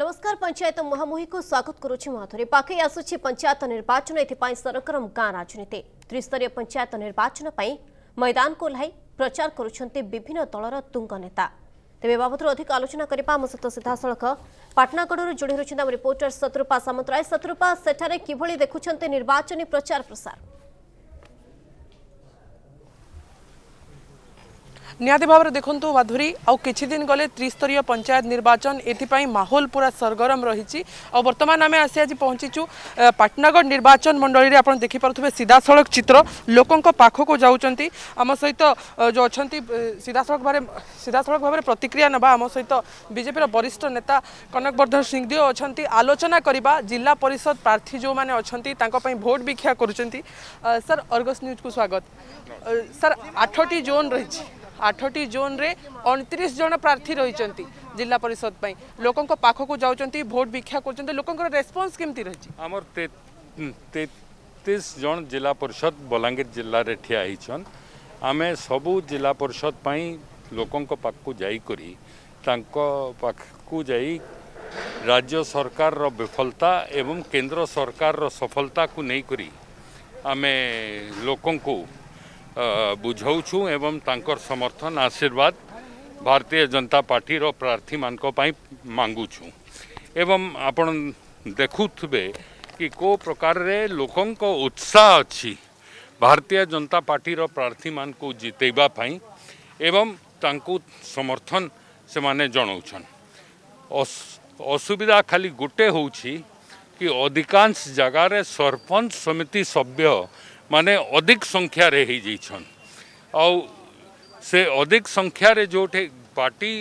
नमस्कार पंचायत पञ्चायत को स्वागत गरु अधुरी पाकै आसु पंचायत निर्वाचन एपी सरगरम गाँ राजनीति त्रिस्तरीय पंचायत निर्वाचन मैदान को ओहै प्रचार गरु विभिन्न दल तुंग नेता तेबे बाबत बाबद अधिक आलोचना सिधासँग पाटनागडर जोडीहरू रिपोर्टर शत्रुपा सामन्तराई शत्रुपा किवाचन प्रचार प्रसार ନିହାତି ଭାବରେ ଦେଖନ୍ତୁ ମାଧୁରୀ ଆଉ କିଛିଦିନ ଗଲେ ତ୍ରିସ୍ତରୀୟ ପଞ୍ଚାୟତ ନିର୍ବାଚନ ଏଥିପାଇଁ ମାହୋଲ ପୁରା ସରଗରମ ରହିଛି ଆଉ ବର୍ତ୍ତମାନ ଆମେ ଆସି ଆଜି ପହଞ୍ଚିଛୁ ପାଟନାଗଡ଼ ନିର୍ବାଚନ ମଣ୍ଡଳୀରେ ଆପଣ ଦେଖିପାରୁଥିବେ ସିଧାସଳଖ ଚିତ୍ର ଲୋକଙ୍କ ପାଖକୁ ଯାଉଛନ୍ତି ଆମ ସହିତ ଯେଉଁ ଅଛନ୍ତି ସିଧାସଳଖ ଭାବରେ ସିଧାସଳଖ ଭାବରେ ପ୍ରତିକ୍ରିୟା ନେବା ଆମ ସହିତ ବିଜେପିର ବରିଷ୍ଠ ନେତା କନକ ବର୍ଦ୍ଧନ ସିଂଦେଓ ଅଛନ୍ତି ଆଲୋଚନା କରିବା ଜିଲ୍ଲା ପରିଷଦ ପ୍ରାର୍ଥୀ ଯେଉଁମାନେ ଅଛନ୍ତି ତାଙ୍କ ପାଇଁ ଭୋଟ ଭିକ୍ଷା କରୁଛନ୍ତି ସାର୍ ଅର୍ଗସ୍ ନ୍ୟୁଜ୍କୁ ସ୍ୱାଗତ ସାର୍ ଆଠଟି ଜୋନ୍ ରହିଛି ଆଠଟି ଜୋନ୍ରେ ଅଣତିରିଶ ଜଣ ପ୍ରାର୍ଥୀ ରହିଛନ୍ତି ଜିଲ୍ଲା ପରିଷଦ ପାଇଁ ଲୋକଙ୍କ ପାଖକୁ ଯାଉଛନ୍ତି ଭୋଟ ଭିକ୍ଷା କରୁଛନ୍ତି ଲୋକଙ୍କର ରେସ୍ପନ୍ସ କେମିତି ରହିଛି ଆମର ତେତିଶ ଜଣ ଜିଲ୍ଲା ପରିଷଦ ବଲାଙ୍ଗୀର ଜିଲ୍ଲାରେ ଠିଆ ହେଇଛନ୍ ଆମେ ସବୁ ଜିଲ୍ଲା ପରିଷଦ ପାଇଁ ଲୋକଙ୍କ ପାଖକୁ ଯାଇକରି ତାଙ୍କ ପାଖକୁ ଯାଇ ରାଜ୍ୟ ସରକାରର ବିଫଳତା ଏବଂ କେନ୍ଦ୍ର ସରକାରର ସଫଳତାକୁ ନେଇକରି ଆମେ ଲୋକଙ୍କୁ बुझौ एवं तांकर समर्थन आशीर्वाद भारतीय जनता पार्टी प्रार्थी मान मांगु एवं आप देखुवे कि को प्रकार रे लोकों उत्साह अच्छी भारतीय जनता पार्टी प्रार्थी मान जितेबापी एवं तांकु समर्थन से मैंने जनाछन असुविधा खाली गोटे हूँ कि अधिकांश जगार सरपंच समिति सभ्य माने अधिक संख्या रे आउ से अधिक संख्या रे जो पार्टी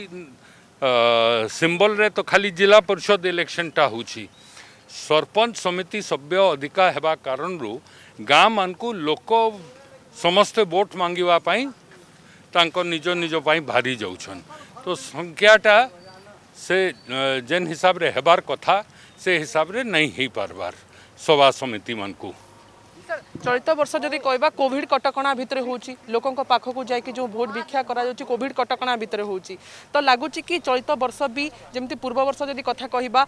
सिंबल रे तो खाली जिला परिषद इलेक्शन टा हो सरपंच समिति सभ्य अधिका हेबा कारण गाँ मान लोक समस्ते वोट मांगापी निज निजपाई भारी जाऊन तो संख्याटा से जेन हिसाब रे हेबार कथा से हिसाब रे नहीं पार्बार सभा समिति मानकू চলিত বর্ষ যদি কহবা কোভিড কটকা ভিতরে হচ্ছে লোক পাখক যাই যে ভোট ভিক্ষা করা যাচ্ছে কোভিড কটকা ভিতরে হচ্ছে তো লাগুচি কি চলিত বর্ষ বি যেমি পূর্ব বর্ষ যদি কথা কহবা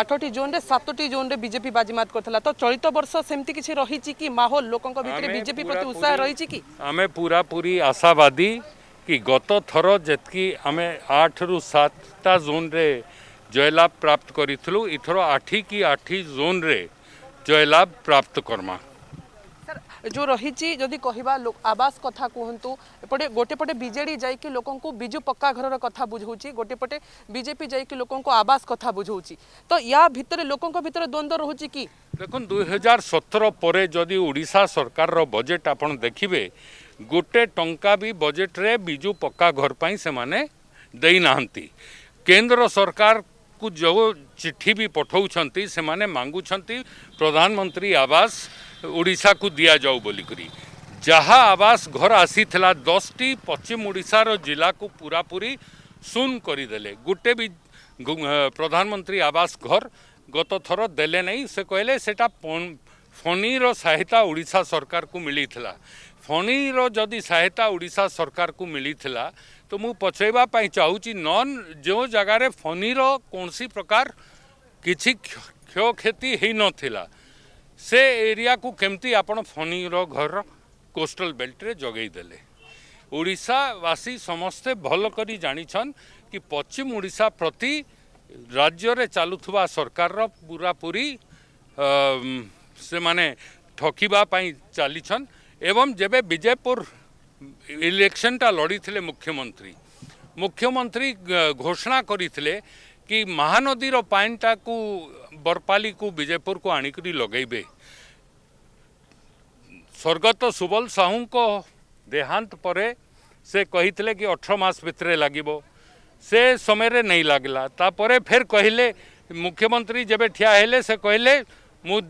আঠটি জোন্রে সাতটি জোন্রে বিজেপি বাজিমাত করলে তো চলিত বর্ষ সেমতি কিছু রয়েছে কি মাহোল লোক ভিতরে বিজেপি প্রতি উৎসাহ রয়েছে কি আমি পুরা পুরি আশাবাদী कि गत थर जी आम आठ रु सातटा जोन रे जयलाभ प्राप्त करूँ इथर आठ कि आठ जोन रे प्राप्त करमा सर जो रही जदि कह आवास कथा कहतु एपटे गोटेपटे बजे जाकि लोक विजु पक्का घर कथा बुझौं गोटेपटे बीजेपी जाकि लोक आवास कथा बुझौं तो या भितर लोक भितर द्वंद्व रोचे कि देख दुई हजार सतर पर जदि ओडा सरकार बजेट आप देखिए गोटे टंका भी बजेट्रे विजु पक्का घर पर केंद्र केन्द्र सरकार को जो चिट्ठी भी पठाऊँ से मांगुंट प्रधानमंत्री आवास ओडा को दि जाऊ बोलिकी जहाँ आवास घर आसी दस टी पश्चिम ओडार जिला को पूरापूरी सुन करदे गोटे भी प्रधानमंत्री आवास घर गत थर दे से कहले से फणीर सहायता ओडा सरकार को मिली फणीर जदि सहायता ओडा सरकार को मिली ତ ମୁଁ ପଛେଇବା ପାଇଁ ଚାହୁଁଛି ନନ୍ ଯେଉଁ ଜାଗାରେ ଫନିର କୌଣସି ପ୍ରକାର କିଛି କ୍ଷୟକ୍ଷତି ହେଇନଥିଲା ସେ ଏରିଆକୁ କେମିତି ଆପଣ ଫନିର ଘର କୋଷ୍ଟାଲ ବେଲ୍ଟରେ ଯୋଗାଇ ଦେଲେ ଓଡ଼ିଶାବାସୀ ସମସ୍ତେ ଭଲ କରି ଜାଣିଛନ୍ କି ପଶ୍ଚିମ ଓଡ଼ିଶା ପ୍ରତି ରାଜ୍ୟରେ ଚାଲୁଥିବା ସରକାରର ପୁରାପୁରି ସେମାନେ ଠକିବା ପାଇଁ ଚାଲିଛନ୍ ଏବଂ ଯେବେ ବିଜେପୁର इलेक्शनटा लड़ी थे मुख्यमंत्री मुख्यमंत्री घोषणा कर महानदी पाइनटा को बरपाली को विजयपुर को आनी लगे स्वर्गत सुबल साहू को देहांत परे से कही कि अठर मस भागे से समय रे नहीं लगला तापर फेर कहले मुख्यमंत्री जब ठिया से कहले मु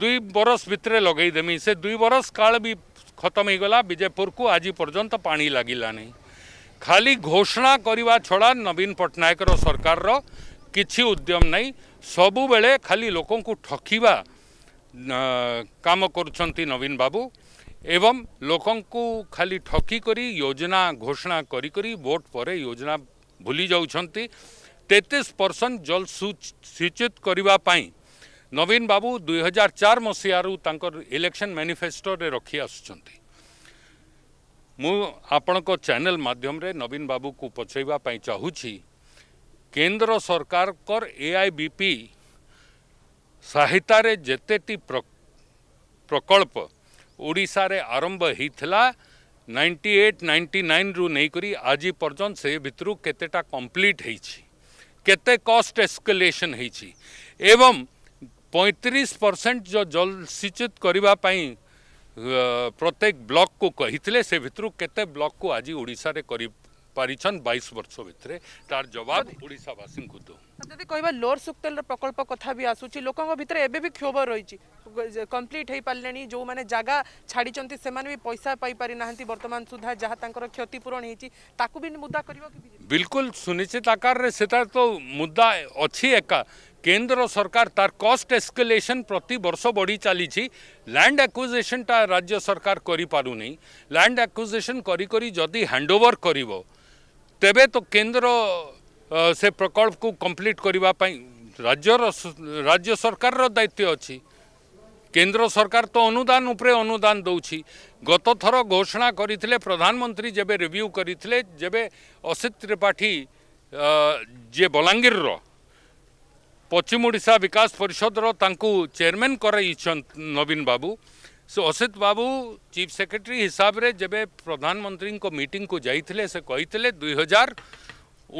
दुई बरस भितर लगेदेमी से दुई बरस काल भी ଖତମ ହେଇଗଲା ବିଜେପୁରକୁ ଆଜି ପର୍ଯ୍ୟନ୍ତ ପାଣି ଲାଗିଲାନି ଖାଲି ଘୋଷଣା କରିବା ଛଡ଼ା ନବୀନ ପଟ୍ଟନାୟକର ସରକାରର କିଛି ଉଦ୍ୟମ ନାହିଁ ସବୁବେଳେ ଖାଲି ଲୋକଙ୍କୁ ଠକିବା କାମ କରୁଛନ୍ତି ନବୀନ ବାବୁ ଏବଂ ଲୋକଙ୍କୁ ଖାଲି ଠକି କରି ଯୋଜନା ଘୋଷଣା କରି କରି ଭୋଟ୍ ପରେ ଯୋଜନା ଭୁଲି ଯାଉଛନ୍ତି ତେତିଶ ପରସେଣ୍ଟ ଜଳ ସିଞ୍ଚିତ କରିବା ପାଇଁ ନବୀନ ବାବୁ ଦୁଇ ହଜାର ଚାର ମସିହାରୁ ତାଙ୍କର ଇଲେକ୍ସନ୍ ମ୍ୟାନିଫେଷ୍ଟୋରେ ରଖି ଆସୁଛନ୍ତି ମୁଁ ଆପଣଙ୍କ ଚ୍ୟାନେଲ୍ ମାଧ୍ୟମରେ ନବୀନ ବାବୁକୁ ପଛାଇବା ପାଇଁ ଚାହୁଁଛି କେନ୍ଦ୍ର ସରକାରଙ୍କର ଏ ଆଇ ବି ପି ସହାୟତାରେ ଯେତେଟି ପ୍ରକଳ୍ପ ଓଡ଼ିଶାରେ ଆରମ୍ଭ ହେଇଥିଲା ନାଇଣ୍ଟି ଏଇଟ୍ ନାଇଣ୍ଟି ନାଇନ୍ରୁ ନେଇକରି ଆଜି ପର୍ଯ୍ୟନ୍ତ ସେ ଭିତରୁ କେତେଟା କମ୍ପ୍ଲିଟ୍ ହେଇଛି କେତେ କଷ୍ଟ ଏସ୍କଲେସନ୍ ହେଇଛି ଏବଂ पैंतीस परसेंट जो जल सिंचित करने প্রত্যেক ব্লককু কহিলে সে ভিতর কেতে ব্লককু আজ ওড়শার করে পারিছন বাইশ বর্ষ ভিতরে তার জবাব ওড়শাবাসী দেব যদি কহবা লোর সুক্তেল প্রকল্প কথা বি আসুচি লোক ভিতরে এবে বি ক্ষোভ রয়েছে কমপ্লিট হয়ে পারে যে জায়গা ছাড়িছেন সে পয়সা পাইপারি না বর্তমান সুদ্ধা যা তাঁর ক্ষতিপূরণ হয়েছে তাকে বি মুদা করব বিলকুল সুনিশ্চিত আকারে সেটা তো মুদা অছি একা କେନ୍ଦ୍ର ସରକାର ତାର କଷ୍ଟ ଏସ୍କେଲେସନ୍ ପ୍ରତିବର୍ଷ ବଢ଼ି ଚାଲିଛି ଲ୍ୟାଣ୍ଡ ଆକ୍ୱିଜିସନ୍ଟା ରାଜ୍ୟ ସରକାର କରିପାରୁନି ଲ୍ୟାଣ୍ଡ ଆକ୍ୱିଜିସନ୍ କରି କରି ଯଦି ହ୍ୟାଣ୍ଡଓଭର୍ କରିବ ତେବେ ତ କେନ୍ଦ୍ର ସେ ପ୍ରକଳ୍ପକୁ କମ୍ପ୍ଲିଟ୍ କରିବା ପାଇଁ ରାଜ୍ୟର ରାଜ୍ୟ ସରକାରର ଦାୟିତ୍ୱ ଅଛି କେନ୍ଦ୍ର ସରକାର ତ ଅନୁଦାନ ଉପରେ ଅନୁଦାନ ଦେଉଛି ଗତ ଥର ଘୋଷଣା କରିଥିଲେ ପ୍ରଧାନମନ୍ତ୍ରୀ ଯେବେ ରିଭ୍ୟୁ କରିଥିଲେ ଯେବେ ଅସିତ ତ୍ରିପାଠୀ ଯିଏ ବଲାଙ୍ଗୀରର पश्चिम ओडा विकास परिषद चेयरमैन कर नवीन बाबू से असित बाबू चीफ सेक्रेटरी हिसाब से जब प्रधानमंत्री मीटिंग को जाते से कही दुई हजार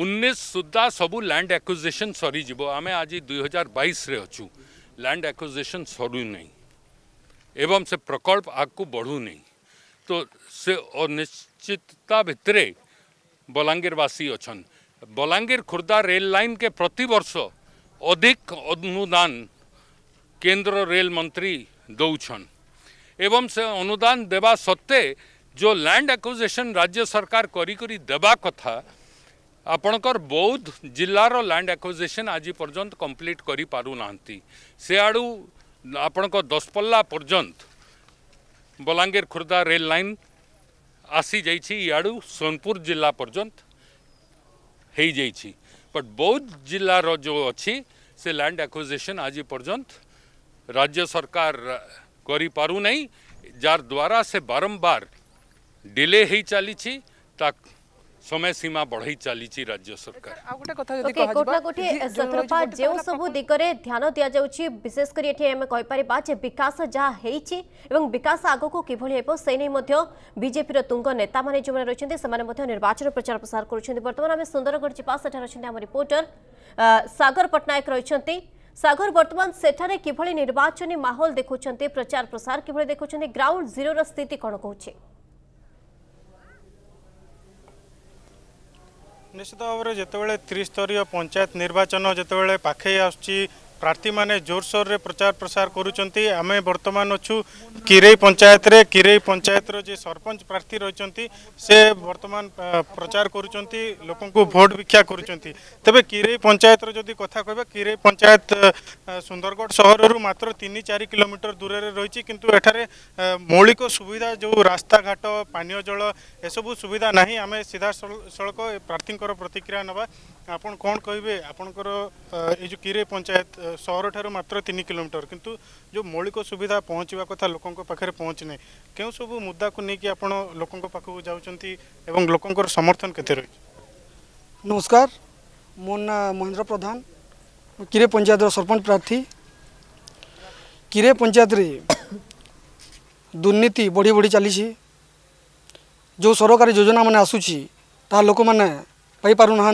उन्नीस सुधा सब लैंड एक्विजिशन सरीज आम आज दुई हजार बैस अच्छु लैंड एक्विजिशन सरू नहीं से प्रकल्प आगे बढ़ू नहीं तो से अनिश्चितता भितर बलांगीरवासी अच्छा बलांगीर खुर्दा रेल लाइन के प्रत वर्ष अधिक अनुदान केन्द्र रेल मंत्री दौन एवं से अनुदान देवा सत्वे जो लैंड एक्विजिशन राज्य सरकार करी करी देवा कथा ଆପଣଙ୍କର ବୌଦ୍ଧ ଜିଲ୍ଲାର ଲ୍ୟାଣ୍ଡ ଆକ୍ୱିଜିସନ୍ ଆଜି ପର୍ଯ୍ୟନ୍ତ କମ୍ପ୍ଲିଟ୍ କରିପାରୁନାହାନ୍ତି ସେଆଡ଼ୁ ଆପଣଙ୍କ ଦଶପଲ୍ଲା ପର୍ଯ୍ୟନ୍ତ ବଲାଙ୍ଗୀର ଖୋର୍ଦ୍ଧା ରେଲ୍ ଲାଇନ୍ ଆସିଯାଇଛି ଇଆଡ଼ୁ ସୋନପୁର ଜିଲ୍ଲା ପର୍ଯ୍ୟନ୍ତ ହେଇଯାଇଛି बट बौद्ध जिलार जो अच्छी से लैंड एक्विजिशन आज पर्यंत राज्य सरकार करी पारु नहीं जार द्वारा से बारंबार डिले ही चली समय सीमा बढ़ाई चली राज्य सरकार अच्छा, आउ सब दिगरे ध्यान दिया जाउची विशेष करी विकास जा हेइची विकास आगो को किभली से नै मध्य तुंग नेता माने जो माने निर्वाचन प्रचार प्रसार करछनते वर्तमान हम सुंदरगढ़ जिपा रिपोर्टर सागर पटनायक रहिसनते सागर बर्तमान सेठारे किभली निर्वाचनी माहौल देखुछनते प्रचार प्रसार किभली देखुछनते ग्राउंड जीरो रो स्थिति कोन ନିଶ୍ଚିତ ଭାବରେ ଯେତେବେଳେ ତ୍ରିସ୍ତରୀୟ ପଞ୍ଚାୟତ ନିର୍ବାଚନ ଯେତେବେଳେ ପାଖେଇ ଆସୁଛି प्रार्थी मैंने जोरसोर से प्रचार प्रसार करमें बर्तमान अच्छु किरेई पंचायत रे किरे पंचायत रे सरपंच प्रार्थी रही से वर्तमान प्रचार करो भोट भिक्षा करे किरेई पंचायत रि कथ कह किरे पंचायत सुंदरगढ़ सहर रु मात्र तीन चार किलोमीटर दूर रही कि मौलिक सुविधा जो रास्ता घाट पानी जल एसबू सुविधा ना आम सीधा सड़क प्रार्थी प्रतिक्रिया ना आप कौन कहे आपणकर यु कि पंचायत सहर ठार मात्र तीन किलोमीटर किंतु जो मौलिक सुविधा पहुँचवा कथा लोकों पाखे पहुँचने के मुद्दा को लेकिन आप लोक जा लोकंर समर्थन के नमस्कार मो ना महेन्द्र प्रधान किरे पंचायत सरपंच प्रार्थी किरे पंचायत दुर्नीति बढ़ी बढ़ी चली जो सरकारी योजना मैंने आसूँ ता लोक मैंने पाई पार ना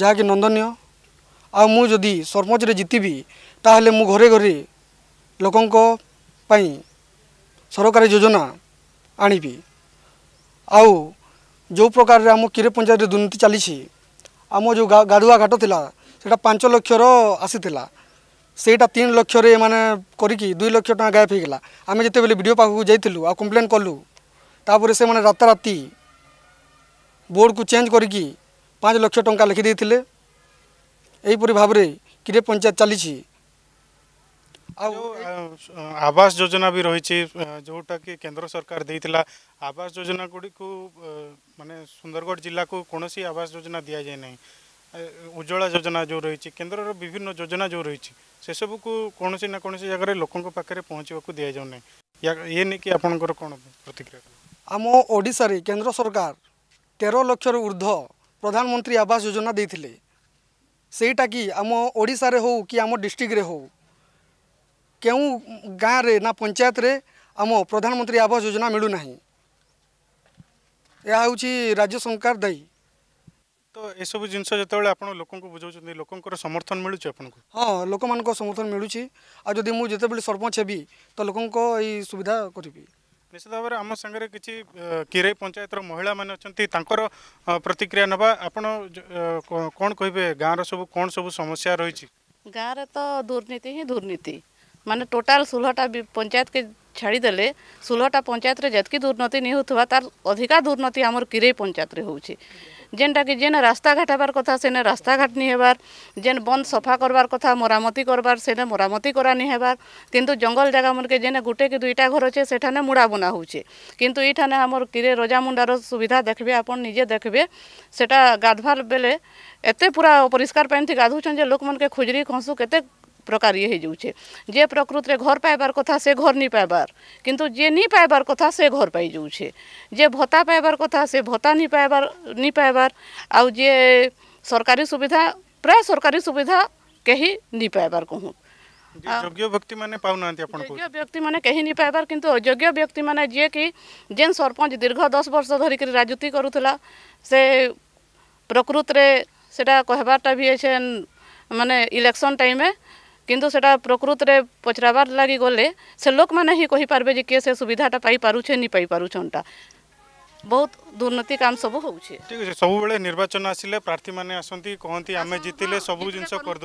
ଯାହାକି ନନ୍ଦନୀୟ ଆଉ ମୁଁ ଯଦି ସରପଞ୍ଚରେ ଜିତିବି ତାହେଲେ ମୁଁ ଘରେ ଘରେ ଲୋକଙ୍କ ପାଇଁ ସରକାରୀ ଯୋଜନା ଆଣିବି ଆଉ ଯେଉଁ ପ୍ରକାରରେ ଆମ କିରେ ପଞ୍ଚାୟତରେ ଦୁର୍ନୀତି ଚାଲିଛି ଆମ ଯେଉଁ ଗାଧୁଆ ଘାଟ ଥିଲା ସେଇଟା ପାଞ୍ଚ ଲକ୍ଷର ଆସିଥିଲା ସେଇଟା ତିନି ଲକ୍ଷରେ ଏମାନେ କରିକି ଦୁଇ ଲକ୍ଷ ଟଙ୍କା ଗାୟବ ହୋଇଗଲା ଆମେ ଯେତେବେଳେ ଭିଡ଼ିଓ ପାଖକୁ ଯାଇଥିଲୁ ଆଉ କମ୍ପ୍ଲେନ୍ କଲୁ ତାପରେ ସେମାନେ ରାତାରାତି ବୋର୍ଡ଼କୁ ଚେଞ୍ଜ କରିକି ପାଞ୍ଚ ଲକ୍ଷ ଟଙ୍କା ଲେଖିଦେଇଥିଲେ ଏହିପରି ଭାବରେ କିରେ ପଞ୍ଚାୟତ ଚାଲିଛି ଆଉ ଆବାସ ଯୋଜନା ବି ରହିଛି ଯେଉଁଟାକି କେନ୍ଦ୍ର ସରକାର ଦେଇଥିଲା ଆବାସ ଯୋଜନା ଗୁଡ଼ିକୁ ମାନେ ସୁନ୍ଦରଗଡ଼ ଜିଲ୍ଲାକୁ କୌଣସି ଆବାସ ଯୋଜନା ଦିଆଯାଏ ନାହିଁ ଉଜ୍ଜଳା ଯୋଜନା ଯେଉଁ ରହିଛି କେନ୍ଦ୍ରର ବିଭିନ୍ନ ଯୋଜନା ଯେଉଁ ରହିଛି ସେସବୁକୁ କୌଣସି ନା କୌଣସି ଜାଗାରେ ଲୋକଙ୍କ ପାଖରେ ପହଞ୍ଚିବାକୁ ଦିଆଯାଉ ନାହିଁ ଏ ନେଇକି ଆପଣଙ୍କର କ'ଣ ପ୍ରତିକ୍ରିୟା ଆମ ଓଡ଼ିଶାରେ କେନ୍ଦ୍ର ସରକାର ତେର ଲକ୍ଷରୁ ଉର୍ଦ୍ଧ୍ୱ ପ୍ରଧାନମନ୍ତ୍ରୀ ଆବାସ ଯୋଜନା ଦେଇଥିଲେ ସେଇଟାକି ଆମ ଓଡ଼ିଶାରେ ହେଉ କି ଆମ ଡିଷ୍ଟ୍ରିକ୍ଟରେ ହେଉ କେଉଁ ଗାଁରେ ନା ପଞ୍ଚାୟତରେ ଆମ ପ୍ରଧାନମନ୍ତ୍ରୀ ଆବାସ ଯୋଜନା ମିଳୁନାହିଁ ଏହା ହେଉଛି ରାଜ୍ୟ ସରକାର ଦାୟୀ ତ ଏସବୁ ଜିନିଷ ଯେତେବେଳେ ଆପଣ ଲୋକଙ୍କୁ ବୁଝାଉଛନ୍ତି ଲୋକଙ୍କର ସମର୍ଥନ ମିଳୁଛି ଆପଣଙ୍କୁ ହଁ ଲୋକମାନଙ୍କ ସମର୍ଥନ ମିଳୁଛି ଆଉ ଯଦି ମୁଁ ଯେତେବେଳେ ସରପଞ୍ଚ ହେବି ତ ଲୋକଙ୍କ ଏଇ ସୁବିଧା କରିବି ନିଶ୍ଚିତ ଭାବରେ ଆମ ସାଙ୍ଗରେ କିଛି କିରେଇ ପଞ୍ଚାୟତର ମହିଳାମାନେ ଅଛନ୍ତି ତାଙ୍କର ପ୍ରତିକ୍ରିୟା ନେବା ଆପଣ କ'ଣ କହିବେ ଗାଁର ସବୁ କ'ଣ ସବୁ ସମସ୍ୟା ରହିଛି ଗାଁରେ ତ ଦୁର୍ନୀତି ହିଁ ଦୁର୍ନୀତି ମାନେ ଟୋଟାଲ ଷୋହଳଟା ପଞ୍ଚାୟତକେ ଛାଡ଼ିଦେଲେ ଷୋହଳଟା ପଞ୍ଚାୟତରେ ଯେତିକି ଦୁର୍ନୀତି ନେଇ ହେଉଥିବା ତାର ଅଧିକା ଦୁର୍ନୀତି ଆମର କିରେଇ ପଞ୍ଚାୟତରେ ହେଉଛି ଯେନ୍ଟାକି ଯେନ୍ ରାସ୍ତାଘାଟ ହେବାର କଥା ସେନେ ରାସ୍ତାଘାଟ ନି ହେବାର୍ ଯେନ୍ ବନ୍ଦ ସଫା କରବାର କଥା ମରାମତି କରବାର୍ ସେନେ ମରାମତି କରାନି ହେବାର୍ କିନ୍ତୁ ଜଙ୍ଗଲ ଜାଗା ମନକେ ଯେନେ ଗୁଟେ କି ଦୁଇଟା ଘର ଅଛେ ସେଠାନେ ମୁଡ଼ା ବୁନା ହଉଛେ କିନ୍ତୁ ଇଠାନେ ଆମର କିରେ ରଜାମୁଣ୍ଡାର ସୁବିଧା ଦେଖିବେ ଆପଣ ନିଜେ ଦେଖିବେ ସେଟା ଗାଧବାର ବେଲେ ଏତେ ପୁରା ପରିଷ୍କାର ପାଣିଥି ଗାଧୋଉଛନ୍ ଯେ ଲୋକମାନକେ ଖୁଜୁରୀ ଖସୁ କେତେ प्रकार ये जो जे प्रकृति में घर पाइबार कथा से घर नहीं पाइबार किंतु जे नहीं पाइबार कथा से घर पाई जे भत्ता पाइबार कथा से भत्ता नहीं पाइबार नहीं पाइबार आउ जे सरकारी सुविधा प्राय सरकारी सुविधा कहीं नहीं पाइबार कहूँ व्यक्ति माने कहीं नहीं पाइबार व्यक्ति माने जे कि जेन सरपंच दीर्घ दस वर्ष धरिकी राजुति करूला से प्रकृत रे सेटा भी एन इलेक्शन टाइम किंतु से प्रकृत में पचरबार लगी गले से लोक मैंने ही कही पार्बे किए से सुविधाटा पाई नहीं नहींपारा बहुत दुर्नीति काम सब हो ठीक है सब बेले निर्वाचन आसिले प्रार्थी मैंने आसंती कहंती आमे जितिले सब जिंस कर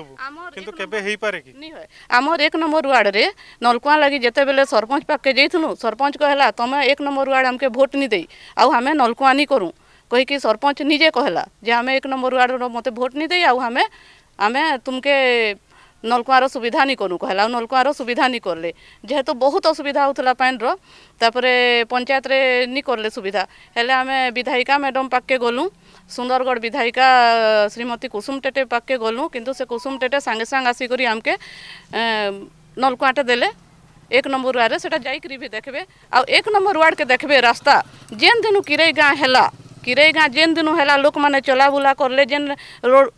कि नी आमर एक नंबर वार्ड में नलकुआ लगी जिते बेले सरपंच पाखे जेथुनु सरपंच कहला तुम एक नंबर वार्ड हमके वोट नी देई आ नलकुआ नी करू कहि सरपंच निजे कहला जे हमें एक नंबर वार्ड मत भोट वोट नी देई आ तुमके নলকূয়ার সুবিধা নি কনু কহলা নলকূয়ার সুবিধা নি করলে যেহেতু বহুত অসুবিধা হোলা পাইনর তাপরে পঞ্চায়েতরে নি করলে সুবিধা হলে আমি বিধায়িকা ম্যাডাম পাখকে গলু সুন্দরগড় বিধায়িকা শ্রীমতী কুসুম টেটে পাখকে গলু কিন্তু সে কুসুম টেটে সাঙ্গে সাঙ্গে আসিকি আমকে নলকূয়াটা দেলে एक नंबर वार्ड से जाकरी भी देखे आ एक नंबर वार्ड के देखे रास्ता जेन दिन किरई गाँ है କିରେଇ ଗାଁ ଯେନ୍ ଦିନ ହେଲା ଲୋକମାନେ ଚଲାବୁଲା କଲେ ଯେନ୍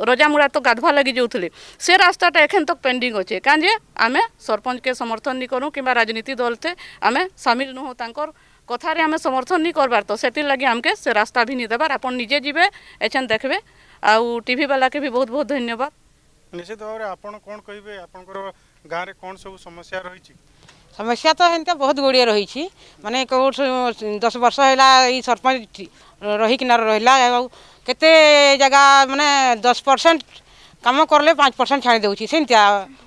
ରଜାମୁଡ଼ା ତ ଗାଧବା ଲାଗି ଯାଉଥିଲେ ସେ ରାସ୍ତାଟା ଏଖେନ୍ ତକ୍ ପେଣ୍ଡିଂ ଅଛେ କାଁ ଯେ ଆମେ ସରପଞ୍ଚକେ ସମର୍ଥନ ନି କରୁଁ କିମ୍ବା ରାଜନୀତି ଦଲତେ ଆମେ ସାମିଲ ନୁହଁ ତାଙ୍କର କଥାରେ ଆମେ ସମର୍ଥନ ନି କରବାର୍ ତ ସେଥିର୍ଲାଗି ଆମକେ ସେ ରାସ୍ତା ବି ନି ଦେବାର୍ ଆପଣ ନିଜେ ଯିବେ ଏଛେନ୍ ଦେଖବେ ଆଉ ଟିଭି ବାଲାକେ ବି ବହୁତ ବହୁତ ଧନ୍ୟବାଦ ନିଶ୍ଚିତ ଭାବରେ ଆପଣ କ'ଣ କହିବେ ଆପଣଙ୍କର ଗାଁରେ କ'ଣ ସବୁ ସମସ୍ୟା ରହିଛି ସମସ୍ୟା ତ ଏମିତି ବହୁତ ଗୁଡ଼ିଏ ରହିଛି ମାନେ କେଉଁଠୁ ଦଶ ବର୍ଷ ହେଲା ଏଇ ସରପଞ୍ଚ ରହିକିନା ରହିଲା ଆଉ କେତେ ଜାଗା ମାନେ ଦଶ ପରସେଣ୍ଟ କାମ କଲେ ପାଞ୍ଚ ପରସେଣ୍ଟ ଛାଡ଼ି ଦେଉଛି ସେମିତିଆ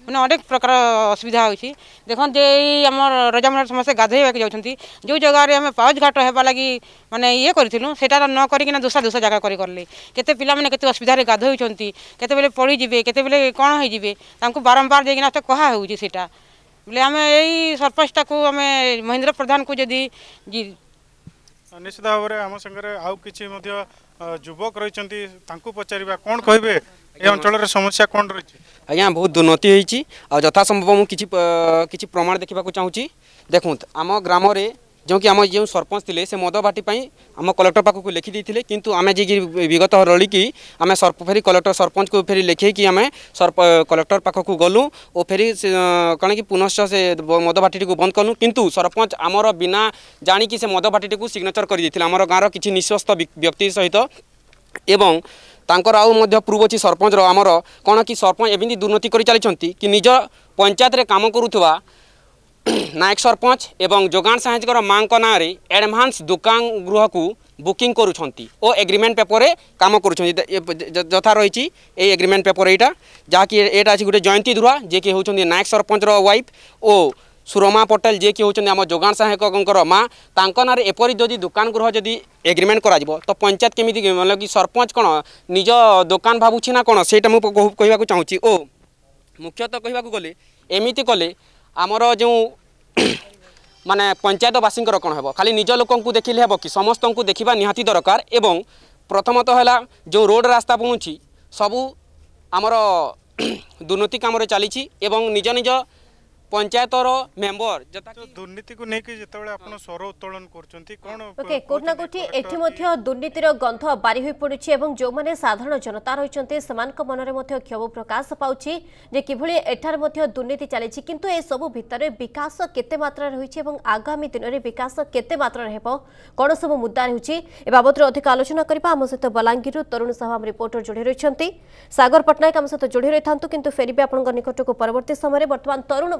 ମାନେ ଅନେକ ପ୍ରକାର ଅସୁବିଧା ହେଉଛି ଦେଖନ୍ତୁ ଏଇ ଆମର ରଜାମଣ୍ଡଳରେ ସମସ୍ତେ ଗାଧୋଇବାକୁ ଯାଉଛନ୍ତି ଯେଉଁ ଜାଗାରେ ଆମେ ପାଉଚ ଘାଟ ହେବା ଲାଗି ମାନେ ଇଏ କରିଥିଲୁ ସେଇଟା ନ କରିକିନା ଦୋସା ଦୋସା ଜାଗା କରି କେତେ ପିଲାମାନେ କେତେ ଅସୁବିଧାରେ ଗାଧୋଉଛନ୍ତି କେତେବେଳେ ପଡ଼ିଯିବେ କେତେବେଳେ କ'ଣ ହେଇଯିବେ ତାଙ୍କୁ ବାରମ୍ବାର ଯାଇକିନା ତ କୁହା ହେଉଛି ସେଇଟା ବୋଲେ ଆମେ ଏଇ ସରପଞ୍ଚଟାକୁ ଆମେ ମହେନ୍ଦ୍ର ପ୍ରଧାନକୁ ଯଦି ନିଶ୍ଚିତ ଭାବରେ ଆମ ସାଙ୍ଗରେ ଆଉ କିଛି ମଧ୍ୟ ଯୁବକ ରହିଛନ୍ତି ତାଙ୍କୁ ପଚାରିବା କ'ଣ କହିବେ ଏ ଅଞ୍ଚଳରେ ସମସ୍ୟା କ'ଣ ରହିଛି ଆଜ୍ଞା ବହୁତ ଦୁର୍ନୀତି ହୋଇଛି ଆଉ ଯଥାସମ୍ଭବ ମୁଁ କିଛି କିଛି ପ୍ରମାଣ ଦେଖିବାକୁ ଚାହୁଁଛି ଦେଖନ୍ତୁ ଆମ ଗ୍ରାମରେ ଯେଉଁକି ଆମ ଯେଉଁ ସରପଞ୍ଚ ଥିଲେ ସେ ମଦ ବାଟି ପାଇଁ ଆମ କଲେକ୍ଟର ପାଖକୁ ଲେଖି ଦେଇଥିଲେ କିନ୍ତୁ ଆମେ ଯାଇକି ବିଗତ ରଳିକି ଆମେ ଫେରି କଲେକ୍ଟର ସରପଞ୍ଚକୁ ଫେରି ଲେଖେଇକି ଆମେ କଲେକ୍ଟର ପାଖକୁ ଗଲୁ ଓ ଫେରି କ'ଣ କି ପୁନଶ୍ଚ ସେ ମଦ ବାଟିଟିକୁ ବନ୍ଦ କଲୁ କିନ୍ତୁ ସରପଞ୍ଚ ଆମର ବିନା ଜାଣିକି ସେ ମଦ ବାଟିଟିକୁ ସିଗ୍ନେଚର କରିଦେଇଥିଲେ ଆମର ଗାଁର କିଛି ନିଃସ୍ୱସ୍ତ ବ୍ୟକ୍ତି ସହିତ ଏବଂ ତାଙ୍କର ଆଉ ମଧ୍ୟ ପ୍ରୁଭ୍ ଅଛି ସରପଞ୍ଚର ଆମର କ'ଣ କି ସରପଞ୍ଚ ଏମିତି ଦୁର୍ନୀତି କରି ଚାଲିଛନ୍ତି କି ନିଜ ପଞ୍ଚାୟତରେ କାମ କରୁଥିବା ନାୟକ ସରପଞ୍ଚ ଏବଂ ଯୋଗାଣ ସାହାଜଙ୍କର ମାଆଙ୍କ ନାଁରେ ଆଡ଼ଭାନ୍ସ ଦୋକାନ ଗୃହକୁ ବୁକିଂ କରୁଛନ୍ତି ଓ ଏଗ୍ରିମେଣ୍ଟ ପେପରରେ କାମ କରୁଛନ୍ତି ଯଥା ରହିଛି ଏଇ ଏଗ୍ରିମେଣ୍ଟ ପେପର ଏଇଟା ଯାହାକି ଏଇଟା ଅଛି ଗୋଟେ ଜୟନ୍ତୀ ଧୁରା ଯିଏକି ହେଉଛନ୍ତି ନାୟକ ସରପଞ୍ଚର ୱାଇଫ୍ ଓ ସୁରମା ପଟେଲ ଯିଏକି ହେଉଛନ୍ତି ଆମ ଯୋଗାଣ ସହାୟକଙ୍କର ମା ତାଙ୍କ ନାଁରେ ଏପରି ଯଦି ଦୋକାନ ଗୃହ ଯଦି ଏଗ୍ରିମେଣ୍ଟ କରାଯିବ ତ ପଞ୍ଚାୟତ କେମିତି ମାନେ କି ସରପଞ୍ଚ କ'ଣ ନିଜ ଦୋକାନ ଭାବୁଛି ନା କ'ଣ ସେଇଟା ମୁଁ କହିବାକୁ ଚାହୁଁଛି ଓ ମୁଖ୍ୟତଃ କହିବାକୁ ଗଲେ ଏମିତି କଲେ আমার যে মানে পঞ্চায়েতবাসীঙ্কর কণ হব খালি নিজ লোক দেখলে হব কি সমস্ত দেখা নিহতি দরকার এবং প্রথমত হল যে রোড রাস্তা পৌঁছি সবু আমার দুর্নীতি কামরে চালিছি এবং নিজ নিজ পঞ্চায়েতর মেম্বর দুর্নীতিকে নেই যেতবে আপনার স্বর উত্তোলন করছেন কোন ওকে কোটি না কোটি এটি মধ্য দুর্নীতির গন্ধ বারি হয়ে পড়ুছে এবং যে সাধারণ জনতা রয়েছেন সেমানক মনরে মধ্য ক্ষোভ প্রকাশ পাউছি যে কিভাবে এঠার মধ্য দুর্নীতি চালিছি কিন্তু এসবু ভিতরে বিকাশ কেতে মাত্রার রয়েছে এবং আগামী দিনের বিকাশ কেতে মাত্রার হব কোণ সব মুদ্দা রয়েছে এ বাবদরে অধিক আলোচনা করা আমার সহ বলাঙ্গীর তরুণ সাহু আমার রিপোর্টর যোড়ি রয়েছেন সাগর পট্টনাক আমার সহ যোড়ি রয়ে কিন্তু ফেরবে আপনার নিকটক পরবর্তী সময় বর্তমান তরুণ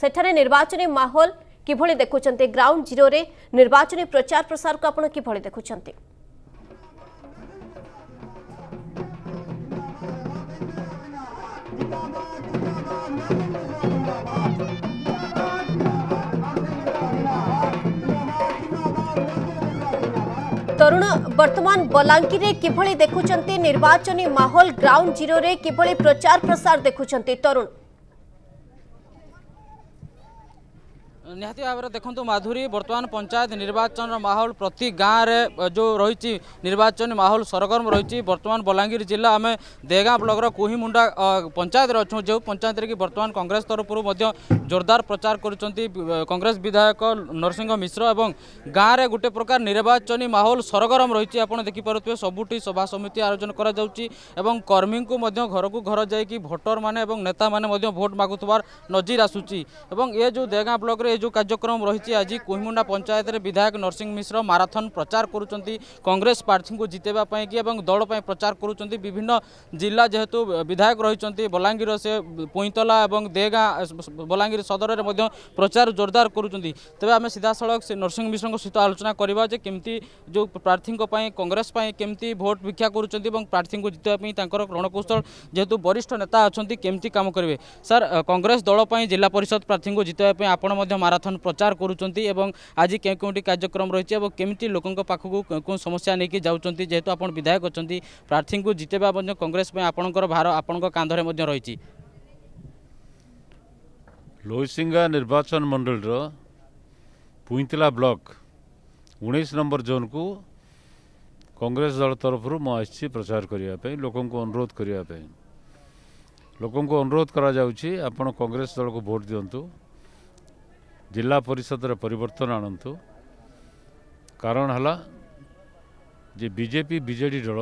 সেখানে নির্বাচনী মাহল কিভাবে দেখুছেন গ্রাউন্ড জিরোরে নির্বাচনী প্রচার প্রসারক আপনার কিভাবে দেখুছেন तरुण बर्तमान बलांगीर किभली देखुं निर्वाचनी माहौल ग्राउंड जीरो रे किभली प्रचार प्रसार देखुं तरुण निहाती भाव में देखो माधुरी बर्तमान पंचायत निर्वाचन माहौल प्रति गाँव में जो रही निर्वाचन माहौल सरगरम रही वर्तमान बलांगीर जिला आम देगा ब्लक कुमुंडा पंचायत अच्छा जो पंचायत कि बर्तमान कंग्रेस तरफ जोरदार प्रचार करेस विधायक नरसिंह मिश्र और गाँव में गोटे प्रकार निर्वाचन माहौल सरगरम रही आपड़ देखिपे सबूत सभा समिति आयोजन करमी को घर को घर जाकि भोटर मैंने नेता मैंने भोट मगुवार नजर आसूँ ए जो देगा ब्लक्रे जो कार्यक्रम रही आज कोहिमुंडा पंचायत में विधायक नरसिंह मिश्र माराथन प्रचार करुँच प्रार्थी को जितेवाई कि दल प्रचार करुँच जिला जेहेतु विधायक रही बलांगीर से पुईतला और देगा बलांगीर सदर में प्रचार जोरदार करुँच तेज आम सीधा सड़क नरसिंह मिश्र सहित आलोचना करवा केमती जो प्रार्थी कंग्रेस केमती भोट भिक्षा कर प्रार्थी को जितने रणकौशल जेहतु वरिष्ठ नेता अच्छा केमती कम करेंगे सर कंग्रेस दल जिला परिषद प्रार्थी को जितेबापी आपण ମାରାଥନ୍ ପ୍ରଚାର କରୁଛନ୍ତି ଏବଂ ଆଜି କେଉଁ କେଉଁଠି କାର୍ଯ୍ୟକ୍ରମ ରହିଛି ଏବଂ କେମିତି ଲୋକଙ୍କ ପାଖକୁ କେଉଁ ସମସ୍ୟା ନେଇକି ଯାଉଛନ୍ତି ଯେହେତୁ ଆପଣ ବିଧାୟକ ଅଛନ୍ତି ପ୍ରାର୍ଥୀଙ୍କୁ ଜିତେଇବା ମଧ୍ୟ କଂଗ୍ରେସ ପାଇଁ ଆପଣଙ୍କର ଭାର ଆପଣଙ୍କ କାନ୍ଧରେ ମଧ୍ୟ ରହିଛି ଲୋଇସିଙ୍ଗା ନିର୍ବାଚନ ମଣ୍ଡଳୀର ପୁଇଁତିଲା ବ୍ଲକ୍ ଉଣେଇଶ ନମ୍ବର ଜୋନ୍କୁ କଂଗ୍ରେସ ଦଳ ତରଫରୁ ମୁଁ ଆସିଛି ପ୍ରଚାର କରିବା ପାଇଁ ଲୋକଙ୍କୁ ଅନୁରୋଧ କରିବା ପାଇଁ ଲୋକଙ୍କୁ ଅନୁରୋଧ କରାଯାଉଛି ଆପଣ କଂଗ୍ରେସ ଦଳକୁ ଭୋଟ୍ ଦିଅନ୍ତୁ ଜିଲ୍ଲା ପରିଷଦର ପରିବର୍ତ୍ତନ ଆଣନ୍ତୁ କାରଣ ହେଲା ଯେ ବିଜେପି ବିଜେଡ଼ି ଦଳ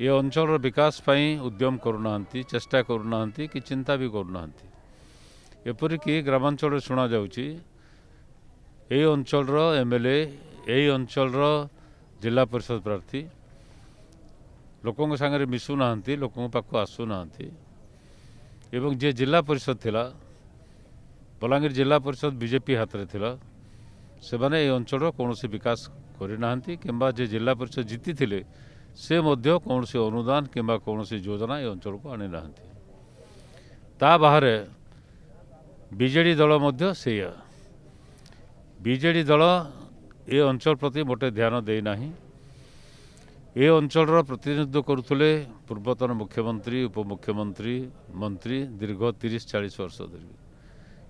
ଏ ଅଞ୍ଚଳର ବିକାଶ ପାଇଁ ଉଦ୍ୟମ କରୁନାହାନ୍ତି ଚେଷ୍ଟା କରୁନାହାନ୍ତି କି ଚିନ୍ତା ବି କରୁନାହାନ୍ତି ଏପରିକି ଗ୍ରାମାଞ୍ଚଳରେ ଶୁଣାଯାଉଛି ଏହି ଅଞ୍ଚଳର ଏମ୍ ଏଲ୍ ଏ ଏହି ଅଞ୍ଚଳର ଜିଲ୍ଲା ପରିଷଦ ପ୍ରାର୍ଥୀ ଲୋକଙ୍କ ସାଙ୍ଗରେ ମିଶୁନାହାନ୍ତି ଲୋକଙ୍କ ପାଖକୁ ଆସୁନାହାନ୍ତି ଏବଂ ଯିଏ ଜିଲ୍ଲା ପରିଷଦ ଥିଲା बलांगीर जिला परिषद बीजेपी हाथ से अंचल कौन सी विकास करना कि जिला परिषद जीति से मध्य कौन सी अनुदान किसी योजना ये अंचल को आनी ना बाहर विजेडी दल से विजेडी दल ए अंचल प्रति मोटे ध्यान देना ये अंचल प्रतिनिधित्व करुले पूर्वतन मुख्यमंत्री उपमुख्यमंत्री मंत्री दीर्घ तीस चालीस वर्ष दीर्घ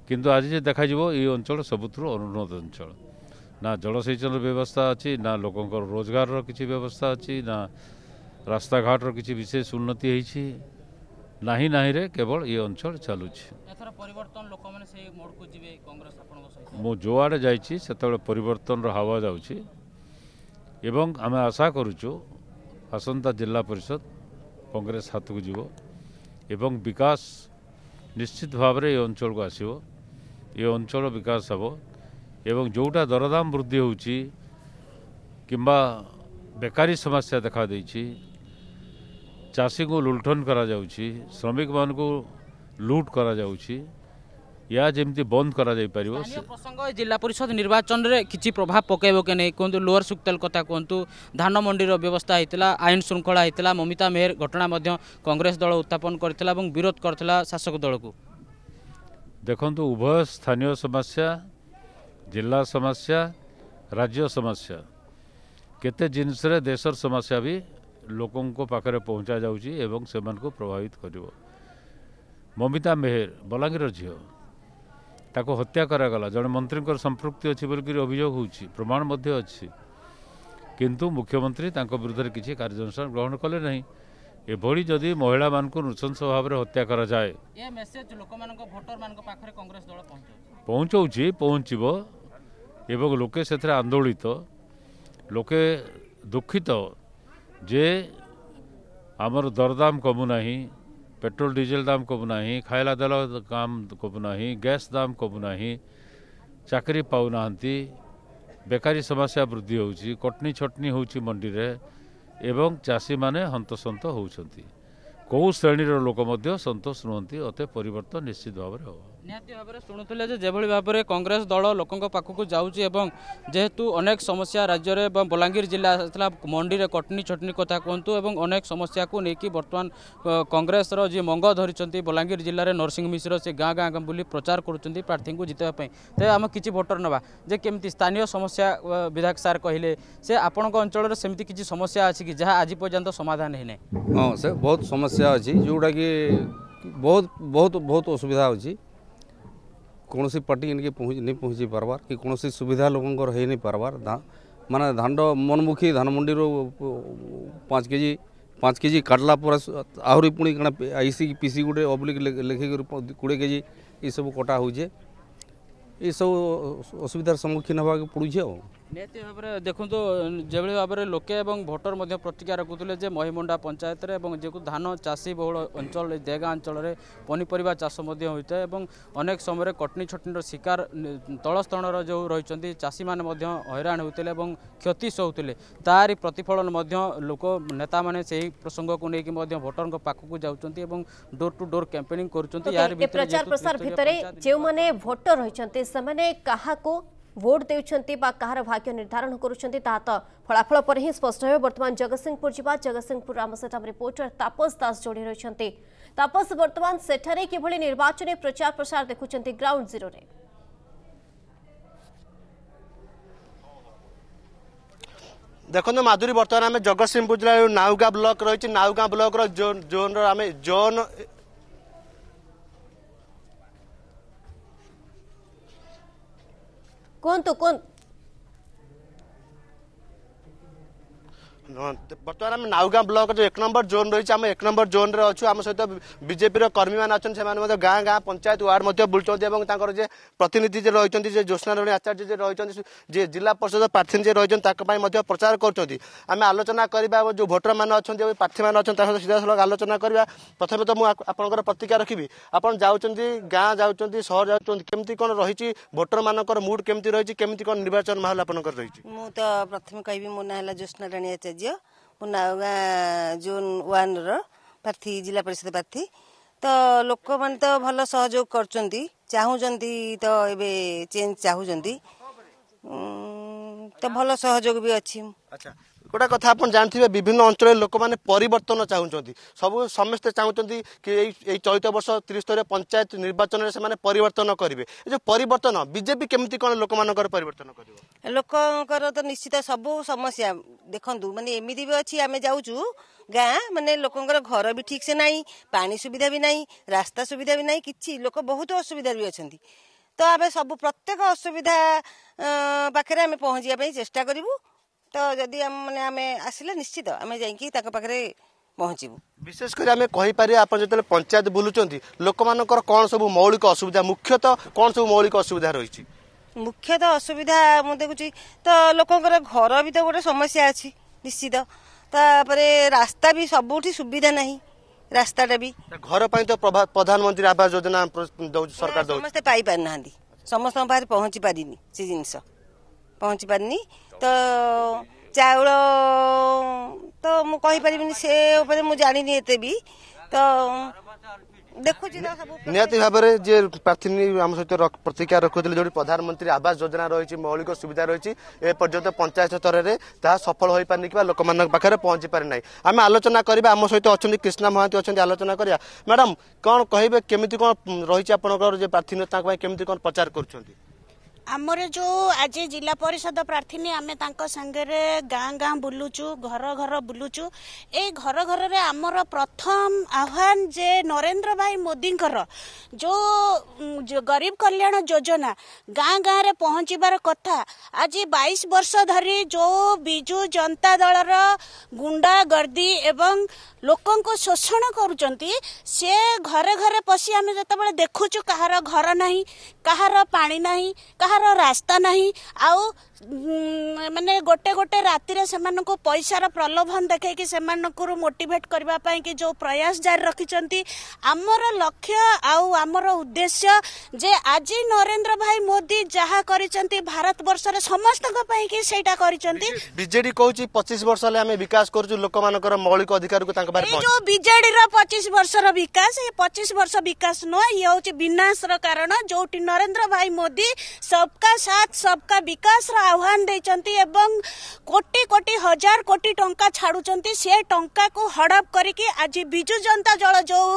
କିନ୍ତୁ ଆଜି ଯେ ଦେଖାଯିବ ଏଇ ଅଞ୍ଚଳ ସବୁଥିରୁ ଅନୁନ୍ନତ ଅଞ୍ଚଳ ନା ଜଳସେଚନର ବ୍ୟବସ୍ଥା ଅଛି ନା ଲୋକଙ୍କର ରୋଜଗାରର କିଛି ବ୍ୟବସ୍ଥା ଅଛି ନା ରାସ୍ତାଘାଟର କିଛି ବିଶେଷ ଉନ୍ନତି ହେଇଛି ନାହିଁ ନାହିଁରେ କେବଳ ଏ ଅଞ୍ଚଳ ଚାଲୁଛି ମୁଁ ଯୁଆଡ଼େ ଯାଇଛି ସେତେବେଳେ ପରିବର୍ତ୍ତନର ହାୱା ଯାଉଛି ଏବଂ ଆମେ ଆଶା କରୁଛୁ ଆସନ୍ତା ଜିଲ୍ଲା ପରିଷଦ କଂଗ୍ରେସ ହାତକୁ ଯିବ ଏବଂ ବିକାଶ ନିଶ୍ଚିତ ଭାବରେ ଏ ଅଞ୍ଚଳକୁ ଆସିବ ଏ ଅଞ୍ଚଳ ବିକାଶ ହେବ ଏବଂ ଯେଉଁଟା ଦରଦାମ ବୃଦ୍ଧି ହେଉଛି କିମ୍ବା ବେକାରୀ ସମସ୍ୟା ଦେଖାଦେଇଛି ଚାଷୀଙ୍କୁ ଲୁଣ୍ଠନ କରାଯାଉଛି ଶ୍ରମିକମାନଙ୍କୁ ଲୁଟ୍ କରାଯାଉଛି ଏହା ଯେମିତି ବନ୍ଦ କରାଯାଇପାରିବ ପ୍ରସଙ୍ଗ ଜିଲ୍ଲା ପରିଷଦ ନିର୍ବାଚନରେ କିଛି ପ୍ରଭାବ ପକାଇବ କି ନାହିଁ କୁହନ୍ତୁ ଲୋୟର ସୁକ୍ତେଲ କଥା କୁହନ୍ତୁ ଧାନ ମଣ୍ଡିର ବ୍ୟବସ୍ଥା ହୋଇଥିଲା ଆଇନ ଶୃଙ୍ଖଳା ହୋଇଥିଲା ମମିତା ମେହେର ଘଟଣା ମଧ୍ୟ କଂଗ୍ରେସ ଦଳ ଉତ୍ଥାପନ କରିଥିଲା ଏବଂ ବିରୋଧ କରିଥିଲା ଶାସକ ଦଳକୁ ଦେଖନ୍ତୁ ଉଭୟ ସ୍ଥାନୀୟ ସମସ୍ୟା ଜିଲ୍ଲା ସମସ୍ୟା ରାଜ୍ୟ ସମସ୍ୟା କେତେ ଜିନିଷରେ ଦେଶର ସମସ୍ୟା ବି ଲୋକଙ୍କ ପାଖରେ ପହଞ୍ଚାଯାଉଛି ଏବଂ ସେମାନଙ୍କୁ ପ୍ରଭାବିତ କରିବ ମମିତା ମେହେର ବଲାଙ୍ଗୀର ଝିଅ ତାକୁ ହତ୍ୟା କରାଗଲା ଜଣେ ମନ୍ତ୍ରୀଙ୍କର ସମ୍ପୃକ୍ତି ଅଛି ବୋଲିକରି ଅଭିଯୋଗ ହେଉଛି ପ୍ରମାଣ ମଧ୍ୟ ଅଛି କିନ୍ତୁ ମୁଖ୍ୟମନ୍ତ୍ରୀ ତାଙ୍କ ବିରୁଦ୍ଧରେ କିଛି କାର୍ଯ୍ୟାନୁଷ୍ଠାନ ଗ୍ରହଣ କଲେ ନାହିଁ एभली जदि महिला मानक नृशंस भाव में हत्या कराए पहुँचाऊँच पहुँच एवं लोके से आंदोलित तो, लोके दुखित तो, जे आमर दरदाम कमुना पेट्रोल डीजल दाम कमुना खाला दल दाम कमुना गैस दाम कमुना चाकरी पा ना बेकारी समस्या वृद्धि होटनी छटनी होंडी में ଏବଂ ଚାଷୀମାନେ ହନ୍ତସନ୍ତ ହେଉଛନ୍ତି କେଉଁ ଶ୍ରେଣୀର ଲୋକ ମଧ୍ୟ ସନ୍ତୋଷ ନୁହନ୍ତି ଅତେ ପରିବର୍ତ୍ତନ ନିଶ୍ଚିତ ଭାବରେ ହେବ ନିହାତି ଭାବରେ ଶୁଣୁଥିଲେ ଯେ ଯେଭଳି ଭାବରେ କଂଗ୍ରେସ ଦଳ ଲୋକଙ୍କ ପାଖକୁ ଯାଉଛି ଏବଂ ଯେହେତୁ ଅନେକ ସମସ୍ୟା ରାଜ୍ୟରେ ଏବଂ ବଲାଙ୍ଗୀର ଜିଲ୍ଲା ଆସିଥିଲା ମଣ୍ଡିରେ କଟନୀ ଛଟନୀ କଥା କୁହନ୍ତୁ ଏବଂ ଅନେକ ସମସ୍ୟାକୁ ନେଇକି ବର୍ତ୍ତମାନ କଂଗ୍ରେସର ଯିଏ ମଙ୍ଗ ଧରିଛନ୍ତି ବଲାଙ୍ଗୀର ଜିଲ୍ଲାରେ ନରସିଂହ ମିଶ୍ର ସେ ଗାଁ ଗାଁ ବୁଲି ପ୍ରଚାର କରୁଛନ୍ତି ପ୍ରାର୍ଥୀଙ୍କୁ ଜିତେଇବା ପାଇଁ ତେବେ ଆମେ କିଛି ଭୋଟର ନେବା ଯେ କେମିତି ସ୍ଥାନୀୟ ସମସ୍ୟା ବିଧାୟକ ସାର୍ କହିଲେ ସେ ଆପଣଙ୍କ ଅଞ୍ଚଳରେ ସେମିତି କିଛି ସମସ୍ୟା ଅଛି କି ଯାହା ଆଜି ପର୍ଯ୍ୟନ୍ତ ସମାଧାନ ହେଇନାହିଁ ହଁ ସେ ବହୁତ ସମସ୍ୟା ଅଛି ଯେଉଁଟାକି ବହୁତ ବହୁତ ବହୁତ ଅସୁବିଧା ହେଉଛି कौन पार्टी इनके नहीं पहुँची पार्बार कि कौन सी सुविधा लोकर हो नहीं पार्बार मानने धान मनमुखी धानमंडी पाँच के जी पाँच के जी काटला आहरी पुणी क्या आईसी पीसी गोटे अब्लिक लिखे कोड़े के जी ये सब कटा हो सब असुविधार सम्मुखीन होगा पड़ू ନିହାତି ଭାବରେ ଦେଖନ୍ତୁ ଯେଭଳି ଭାବରେ ଲୋକେ ଏବଂ ଭୋଟର ମଧ୍ୟ ପ୍ରତିକ୍ରିୟା ରଖୁଥିଲେ ଯେ ମହିମୁଣ୍ଡା ପଞ୍ଚାୟତରେ ଏବଂ ଯେକୁ ଧାନ ଚାଷୀ ବହୁଳ ଅଞ୍ଚଳ ଜେଗା ଅଞ୍ଚଳରେ ପନିପରିବା ଚାଷ ମଧ୍ୟ ହୋଇଥାଏ ଏବଂ ଅନେକ ସମୟରେ କଟନୀ ଛଟନୀର ଶିକାର ତଳସ୍ତଣର ଯେଉଁ ରହିଛନ୍ତି ଚାଷୀମାନେ ମଧ୍ୟ ହଇରାଣ ହେଉଥିଲେ ଏବଂ କ୍ଷତି ସହୁଥିଲେ ତାରି ପ୍ରତିଫଳନ ମଧ୍ୟ ଲୋକ ନେତାମାନେ ସେହି ପ୍ରସଙ୍ଗକୁ ନେଇକି ମଧ୍ୟ ଭୋଟରଙ୍କ ପାଖକୁ ଯାଉଛନ୍ତି ଏବଂ ଡୋର୍ ଟୁ ଡୋର୍ କ୍ୟାମ୍ପେନିଂ କରୁଛନ୍ତି ପ୍ରଚାର ଭିତରେ ଯେଉଁମାନେ ଭୋଟର ରହିଛନ୍ତି ସେମାନେ କାହାକୁ ভোট দেউছেন বা কাহার ভাগ্য নির্ধারণ করছেন তাহা তো ফলাফল পরে হি স্পষ্ট হবে বর্তমান জগৎসিংপুর যা জগৎসিংপুর আমার সেটা রিপোর্টর তাপস দাস যোড়ি রয়েছেন তাপস বর্তমান সেঠারে কিভাবে নির্বাচনী প্রচার প্রসার দেখুছেন গ্রাউন্ড জিরোরে দেখুন মাধুরী বর্তমানে আমি জগৎসিংপুর জেলার নাউগাঁ ব্লক রয়েছে নাউগাঁ ব্লকর জোনর আমি জোন コントコント বর্তমান আমি নাওগাঁ ব্লকর যে এক নম্বর জোন রয়েছে আমি এক নম্বর জোনরে অছু আমার সহ বিজেপির কর্মী মানে অনেক সে গাঁ গাঁ পঞ্চায়েত ওয়ার্ড মধ্যে বুলছেন এবং তাঁর যে প্রতিনিধি যে রয়েছেন যে জ্যোৎস্নারায়ণী আচার্য যে রয়েছেন যে জেলা পরিষদ প্রার্থী যে রয়েছেন তাঁপাই মধ্যে প্রচার করছেন আমি আলোচনা করা যে ভোটর মানে অনেক প্রার্থী মানে অনেক তাঁর সহ সিধাসলখ আলোচনা করা প্রথমে তো মু আপনার প্রতিক্রিয়া রাখবি আপনার যাচ্ছেন গাঁ যাচ্ছেন সহর যাচ্ছেন কেমতি কোণ রয়েছে ভোটর মানকর মুড কেমতি রয়েছে কেমতি কোণ নির্বাচন মাহল আপনার রয়েছে মু তো প্রথমে কবি মো না হল জ্যোৎস্নারায়ণী আচার্য ରାଜ୍ୟ ଉନ୍ନାଓ ଗାଁ ଜୋନ୍ ୱାନ୍ର ପ୍ରାର୍ଥୀ ଜିଲ୍ଲା ପରିଷଦ ପ୍ରାର୍ଥୀ ତ ଲୋକମାନେ ତ ଭଲ ସହଯୋଗ କରୁଛନ୍ତି ଚାହୁଁଛନ୍ତି ତ ଏବେ ଚେଞ୍ଜ ଚାହୁଁଛନ୍ତି ତ ଭଲ ସହଯୋଗ ବି ଅଛି ଗୋଟେ କଥା ଆପଣ ଜାଣିଥିବେ ବିଭିନ୍ନ ଅଞ୍ଚଳରେ ଲୋକମାନେ ପରିବର୍ତ୍ତନ ଚାହୁଁଛନ୍ତି ସବୁ ସମସ୍ତେ ଚାହୁଁଛନ୍ତି କି ଏଇ ଏଇ ଚଳିତ ବର୍ଷ ତ୍ରିସ୍ତରୀୟ ପଞ୍ଚାୟତ ନିର୍ବାଚନରେ ସେମାନେ ପରିବର୍ତ୍ତନ କରିବେ ଏ ଯେଉଁ ପରିବର୍ତ୍ତନ ବିଜେପି କେମିତି କ'ଣ ଲୋକମାନଙ୍କର ପରିବର୍ତ୍ତନ କରିବ ଲୋକଙ୍କର ତ ନିଶ୍ଚିତ ସବୁ ସମସ୍ୟା ଦେଖନ୍ତୁ ମାନେ ଏମିତି ବି ଅଛି ଆମେ ଯାଉଛୁ ଗାଁ ମାନେ ଲୋକଙ୍କର ଘର ବି ଠିକ୍ ସେ ନାହିଁ ପାଣି ସୁବିଧା ବି ନାହିଁ ରାସ୍ତା ସୁବିଧା ବି ନାହିଁ କିଛି ଲୋକ ବହୁତ ଅସୁବିଧାରେ ବି ଅଛନ୍ତି ତ ଆମେ ସବୁ ପ୍ରତ୍ୟେକ ଅସୁବିଧା ପାଖରେ ଆମେ ପହଞ୍ଚିବା ପାଇଁ ଚେଷ୍ଟା କରିବୁ ତ ଯଦି ମାନେ ଆମେ ଆସିଲେ ନିଶ୍ଚିତ ଆମେ ଯାଇକି ତାଙ୍କ ପାଖରେ ପହଞ୍ଚିବୁ ବିଶେଷ କରି ଆମେ କହିପାରିବା ଆପଣ ଯେତେବେଳେ ପଞ୍ଚାୟତ ବୁଲୁଛନ୍ତି ଲୋକମାନଙ୍କର କ'ଣ ସବୁ ମୌଳିକ ଅସୁବିଧା ମୁଖ୍ୟତଃ କ'ଣ ସବୁ ମୌଳିକ ଅସୁବିଧା ରହିଛି ମୁଖ୍ୟତଃ ଅସୁବିଧା ମୁଁ ଦେଖୁଛି ତ ଲୋକଙ୍କର ଘର ବି ତ ଗୋଟେ ସମସ୍ୟା ଅଛି ନିଶ୍ଚିତ ତାପରେ ରାସ୍ତା ବି ସବୁଠି ସୁବିଧା ନାହିଁ ରାସ୍ତାଟା ବି ଘର ପାଇଁ ତ ପ୍ରଧାନମନ୍ତ୍ରୀ ଆବାସ ଯୋଜନା ସରକାର ସମସ୍ତେ ପାଇପାରୁନାହାନ୍ତି ସମସ୍ତଙ୍କ ପାଖରେ ପହଞ୍ଚି ପାରିନି ସେ ଜିନିଷ ପହଞ୍ଚି ପାରିନି ତ ଚାଉଳ ତ ମୁଁ କହିପାରିବିନି ସେ ଉପରେ ମୁଁ ଜାଣିନି ଏତେ ବି ତ ଦେଖୁଛି ନିହାତି ଭାବରେ ଯିଏ ପ୍ରାର୍ଥୀ ଆମ ସହିତ ପ୍ରତିକ୍ରିୟା ରଖୁଥିଲେ ଯେଉଁଠି ପ୍ରଧାନମନ୍ତ୍ରୀ ଆବାସ ଯୋଜନା ରହିଛି ମୌଳିକ ସୁବିଧା ରହିଛି ଏ ପର୍ଯ୍ୟନ୍ତ ପଞ୍ଚାୟତ ସ୍ତରରେ ତାହା ସଫଳ ହୋଇପାରିନି କିମ୍ବା ଲୋକମାନଙ୍କ ପାଖରେ ପହଞ୍ଚି ନାହିଁ ଆମେ ଆଲୋଚନା କରିବା ଆମ ସହିତ ଅଛନ୍ତି କ୍ରିଷ୍ଣା ମହାନ୍ତି ଅଛନ୍ତି ଆଲୋଚନା କରିବା ମ୍ୟାଡ଼ାମ୍ କ'ଣ କହିବେ କେମିତି କ'ଣ ରହିଛି ଆପଣଙ୍କର ଯେ ପ୍ରାର୍ଥୀ ତାଙ୍କ ପାଇଁ କେମିତି କ'ଣ ପ୍ରଚାର କରୁଛନ୍ତି ଆମର ଯୋଉ ଆଜି ଜିଲ୍ଲା ପରିଷଦ ପ୍ରାର୍ଥୀ ଆମେ ତାଙ୍କ ସାଙ୍ଗରେ ଗାଁ ଗାଁ ବୁଲୁଛୁ ଘର ଘର ବୁଲୁଛୁ ଏଇ ଘର ଘରରେ ଆମର ପ୍ରଥମ ଆହ୍ୱାନ ଯେ ନରେନ୍ଦ୍ର ଭାଇ ମୋଦିଙ୍କର ଯୋଉ ଗରିବ କଲ୍ୟାଣ ଯୋଜନା ଗାଁ ଗାଁରେ ପହଞ୍ଚିବାର କଥା ଆଜି ବାଇଶ ବର୍ଷ ଧରି ଯୋଉ ବିଜୁ ଜନତା ଦଳର ଗୁଣ୍ଡାଗର୍ଦ୍ଦି ଏବଂ ଲୋକଙ୍କୁ ଶୋଷଣ କରୁଛନ୍ତି ସେ ଘରେ ଘରେ ପଶି ଆମେ ଯେତେବେଳେ ଦେଖୁଛୁ କାହାର ଘର ନାହିଁ କାହାର ପାଣି ନାହିଁ କାହାର ରାସ୍ତା ନାହିଁ ଆଉ ମାନେ ଗୋଟେ ଗୋଟେ ରାତିରେ ସେମାନଙ୍କୁ ପଇସାର ପ୍ରଲୋଭନ ଦେଖେଇକି ସେମାନଙ୍କୁ ମୋଟିଭେଟ୍ କରିବା ପାଇଁ କି ଯେଉଁ ପ୍ରୟାସ ଜାରି ରଖିଛନ୍ତି ଆମର ଲକ୍ଷ୍ୟ ଆଉ ଆମର ଉଦ୍ଦେଶ୍ୟ ଯେ ଆଜି ନରେନ୍ଦ୍ର ଭାଇ ମୋଦି ଯାହା କରିଛନ୍ତି ଭାରତବର୍ଷରେ ସମସ୍ତଙ୍କ ପାଇଁକି ସେଇଟା କରିଛନ୍ତି ବିଜେଡି କହୁଛି ପଚିଶ ବର୍ଷ ହେଲେ ଆମେ ବିକାଶ କରୁଛୁ ଲୋକମାନଙ୍କର ମୌଳିକ ଅଧିକାରକୁ ତାଙ୍କ ପାଖରେ ଯୋଉ ବିଜେଡିର ପଚିଶ ବର୍ଷର ବିକାଶ ଏ ପଚିଶ ବର୍ଷ ବିକାଶ ନୁହଁ ଇଏ ହଉଛି ବିନାଶର କାରଣ ଯୋଉଠି ନରେନ୍ଦ୍ର ଭାଇ ମୋଦି ସବକା ସାଥ ସବକା ବିକାଶର ଆହ୍ୱାନ ଦେଇଛନ୍ତି ଏବଂ କୋଟି କୋଟି ହଜାର କୋଟି ଟଙ୍କା ଛାଡ଼ୁଛନ୍ତି ସେ ଟଙ୍କାକୁ ହଡ଼ପ କରିକି ଆଜି ବିଜୁ ଜନତା ଦଳ ଯେଉଁ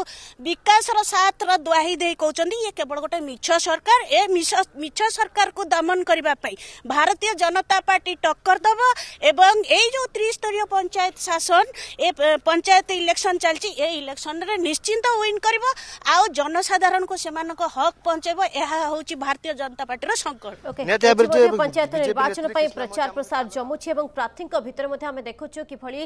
ବିକାଶର ସାଥର ଦ୍ୱାହି ଦେଇ କହୁଛନ୍ତି ଇଏ କେବଳ ଗୋଟେ ମିଛ ସରକାର ଏ ମିଛ ସରକାରକୁ ଦମନ କରିବା ପାଇଁ ଭାରତୀୟ ଜନତା ପାର୍ଟି ଟକ୍କର ଦେବ ଏବଂ ଏଇ ଯେଉଁ ତ୍ରିସ୍ତରୀୟ ପଞ୍ଚାୟତ ଶାସନ ଏ ପଞ୍ଚାୟତ ଇଲେକ୍ସନ୍ ଚାଲିଛି ଏ ଇଲେକ୍ସନ୍ରେ ନିଶ୍ଚିନ୍ତ ୱିନ୍ କରିବ ଆଉ ଜନସାଧାରଣଙ୍କୁ ସେମାନଙ୍କ ହକ୍ ପହଞ୍ଚାଇବ ଏହା ହେଉଛି ଭାରତୀୟ ଜନତା ପାର୍ଟିର ସଂକଳ୍ପ নির্বাচন পাই প্রচার প্রসার জমুছি এবং প্রার্থীঙ্ক ভিতরে মধ্যে আমি দেখুছু কিভাবে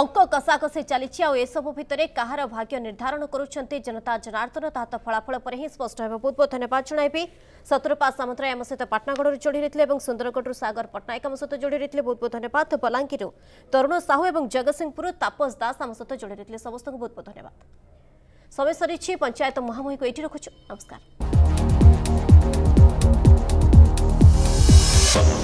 অঙ্ক কষাকষি চালিছি আউ এসবু ভিতরে কাহার ভাগ্য নির্ধারণ করছেন জনতা জনার্দন তাহা তো ফলাফল পরে হি স্পষ্ট হবে বহুত বহুত ধন্যবাদ জনাইবি শত্রুপা সামন্তরায় আমার সহ পাটনাগড় যোড়ি রয়েছে এবং সুন্দরগড় সাগর পট্টনাক আমার সহ যোড়ি রয়েছে বহুত বহুত ধন্যবাদ বলাঙ্গীর তরুণ সাহু এবং জগৎসিংপুর তাপস দাস আমার সহ যোড়ি রয়েছে সমস্ত বহুত বহুত ধন্যবাদ समय सरी पंचायत महामुही को ये रखुଛୁ नमस्कार